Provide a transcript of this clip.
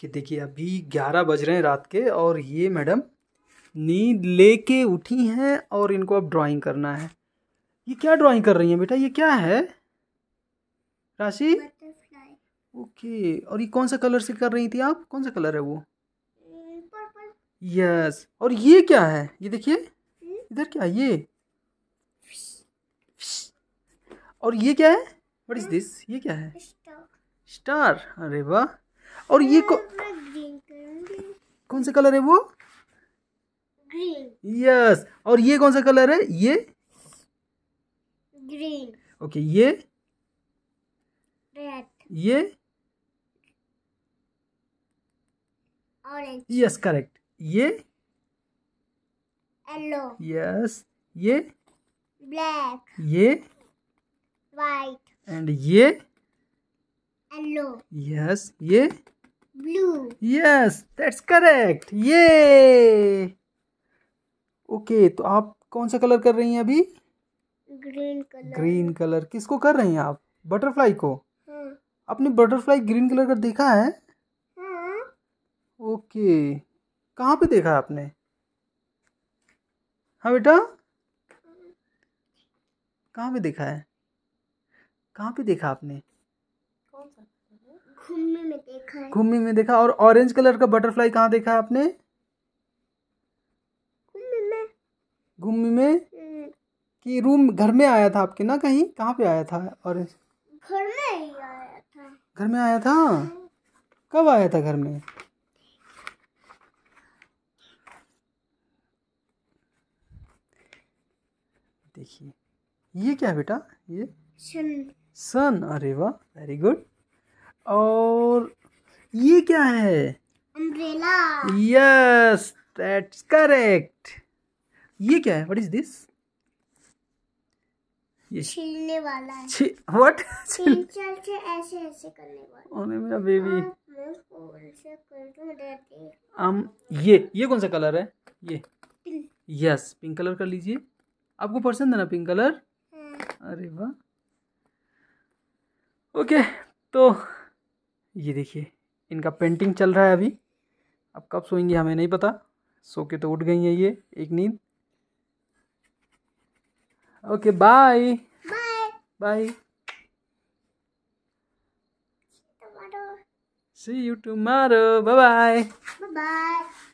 कि देखिए अभी ग्यारह बज रहे हैं रात के और ये मैडम नींद लेके उठी हैं और इनको अब ड्राइंग करना है ये क्या ड्राइंग कर रही हैं बेटा ये क्या है राशि ओके और ये कौन सा कलर से कर रही थी आप कौन सा कलर है वो यस hmm, और ये क्या है ये देखिए hmm? इधर क्या है ये और ये क्या है व्हाट इज दिस ये क्या है स्टार अरे वाह और ये को कौन सा कलर है वो ग्रीन यस और ये कौन सा कलर है ये ग्रीन ओके ये रेड ये ऑरेंज यस करेक्ट ये येलो यस ये ब्लैक ये वाइट एंड ये येलो यस ये ब्लू यस दैट्स करेक्ट ये ओके तो आप कौन सा कलर कर रही हैं अभी ग्रीन कलर ग्रीन कलर किसको कर रही हैं आप बटरफ्लाई को हाँ। आपने बटरफ्लाई ग्रीन कलर का देखा है ओके हाँ। कहाँ पे देखा है आपने हाँ बेटा कहाँ पे देखा है कहाँ पे देखा आपने खुम्मी में देखा में देखा और ऑरेंज कलर का बटरफ्लाई कहाँ देखा आपने घुम्मी में हम्म। कि रूम घर में आया था आपके ना कहीं कहाँ पे आया था ऑरेंज घर में ही आया था घर में आया था कब आया था घर में देखिए ये क्या बेटा ये सन सन अरे वाह वेरी गुड और ये क्या है यस दैट्स करेक्ट ये क्या है व्हाट इज दिस छीलने वाला है छी व्हाट छील चल के ऐसे ऐसे करने वाला ओने मेरा बेबी हाँ, um, ये ये कौन सा कलर है ये यस पिंक कलर कर लीजिए आपको पसंद है ना पिंक कलर हाँ। अरे वाह ओके तो ये देखिए इनका पेंटिंग चल रहा है अभी अब कब सोएंगे हमें नहीं पता सो के तो उठ गई है ये एक नींद okay bye bye see you tomorrow. Bye bye